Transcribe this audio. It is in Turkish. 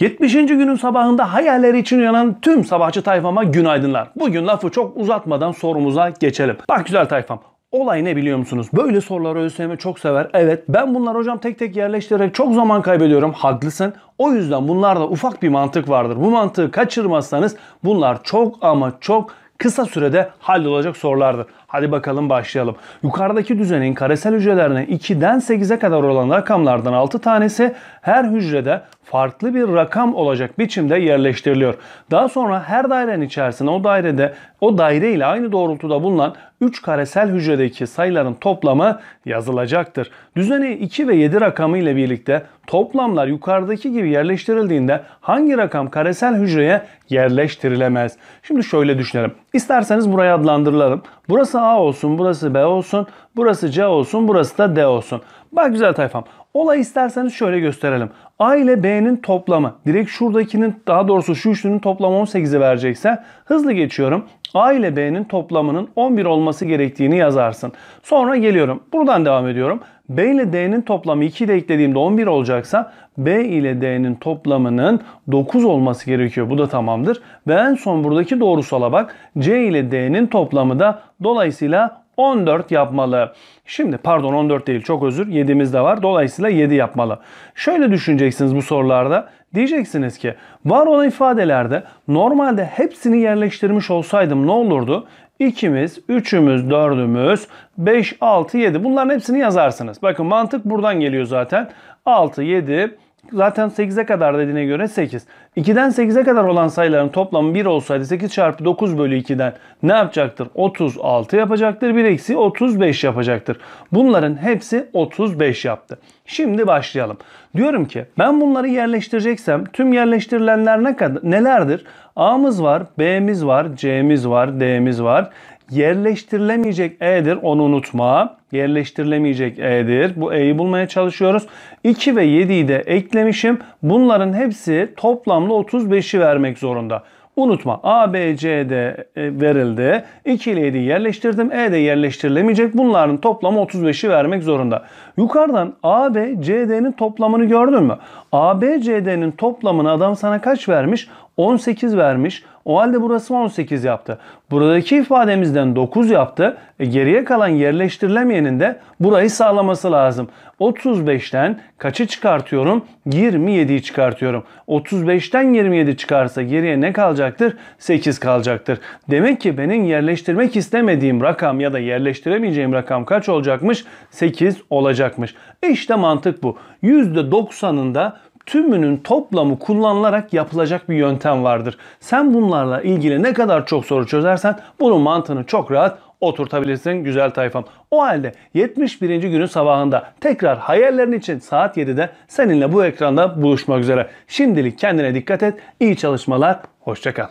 70. günün sabahında hayalleri için uyanan tüm sabahçı tayfama günaydınlar. Bugün lafı çok uzatmadan sorumuza geçelim. Bak güzel tayfam. Olay ne biliyor musunuz? Böyle soruları ÖSYM çok sever. Evet ben bunları hocam tek tek yerleştirerek çok zaman kaybediyorum. Haklısın. O yüzden bunlarda ufak bir mantık vardır. Bu mantığı kaçırmazsanız bunlar çok ama çok kısa sürede hallolacak sorulardır. Hadi bakalım başlayalım. Yukarıdaki düzenin karesel hücrelerine 2'den 8'e kadar olan rakamlardan 6 tanesi her hücrede farklı bir rakam olacak biçimde yerleştiriliyor. Daha sonra her dairenin içerisine o dairede o daire ile aynı doğrultuda bulunan 3 karesel hücredeki sayıların toplamı yazılacaktır. Düzeni 2 ve 7 rakamı ile birlikte toplamlar yukarıdaki gibi yerleştirildiğinde hangi rakam karesel hücreye yerleştirilemez? Şimdi şöyle düşünelim. İsterseniz buraya adlandıralım. Burası A olsun, burası B olsun, burası C olsun, burası da D olsun. Bak güzel tayfam. Olay isterseniz şöyle gösterelim. A ile B'nin toplamı direkt şuradakinin daha doğrusu şu üçlünün toplamı 18'i verecekse hızlı geçiyorum. A ile B'nin toplamının 11 olması gerektiğini yazarsın. Sonra geliyorum. Buradan devam ediyorum. B ile D'nin toplamı 2 ile eklediğimde 11 olacaksa B ile D'nin toplamının 9 olması gerekiyor. Bu da tamamdır. Ve en son buradaki doğrusala bak. C ile D'nin toplamı da dolayısıyla 14 yapmalı. Şimdi pardon 14 değil çok özür 7'miz de var. Dolayısıyla 7 yapmalı. Şöyle düşüneceksiniz bu sorularda. Diyeceksiniz ki var olan ifadelerde normalde hepsini yerleştirmiş olsaydım ne olurdu? 2'miz, 3'ümüz, 4'ümüz, 5, 6, 7 bunların hepsini yazarsınız. Bakın mantık buradan geliyor zaten. 6, 7, zaten 8'e kadar dediğine göre 8. 2'den 8'e kadar olan sayıların toplamı 1 olsaydı 8 çarpı 9 bölü 2'den ne yapacaktır? 36 yapacaktır. 1 eksi 35 yapacaktır. Bunların hepsi 35 yaptı. Şimdi başlayalım. Diyorum ki ben bunları yerleştireceksem tüm yerleştirilenler ne kadar, nelerdir? A'mız var, B'miz var, C'miz var, D'miz var yerleştirilemeyecek e'dir. Onu unutma. Yerleştirilemeyecek e'dir. Bu e'yi bulmaya çalışıyoruz. 2 ve 7'yi de eklemişim. Bunların hepsi toplamda 35'i vermek zorunda. Unutma A, B, C D e, verildi. 2 ile 7'yi yerleştirdim. E de yerleştirilemeyecek. Bunların toplamı 35'i vermek zorunda. Yukarıdan A, B, C, D'nin toplamını gördün mü? A, B, C, D'nin toplamını adam sana kaç vermiş? 18 vermiş. O halde burası 18 yaptı. Buradaki ifademizden 9 yaptı. E geriye kalan yerleştirilemeyenin de burayı sağlaması lazım. 35'ten kaçı çıkartıyorum? 27'yi çıkartıyorum. 35'ten 27 çıkarsa geriye ne kalacaktır? 8 kalacaktır. Demek ki benim yerleştirmek istemediğim rakam ya da yerleştiremeyeceğim rakam kaç olacakmış? 8 olacakmış. İşte mantık bu. %90'ında tümünün toplamı kullanılarak yapılacak bir yöntem vardır. Sen bunlarla ilgili ne kadar çok soru çözersen bunun mantığını çok rahat oturtabilirsin güzel tayfam. O halde 71. günün sabahında tekrar hayallerin için saat 7'de seninle bu ekranda buluşmak üzere. Şimdilik kendine dikkat et. iyi çalışmalar. Hoşçakal.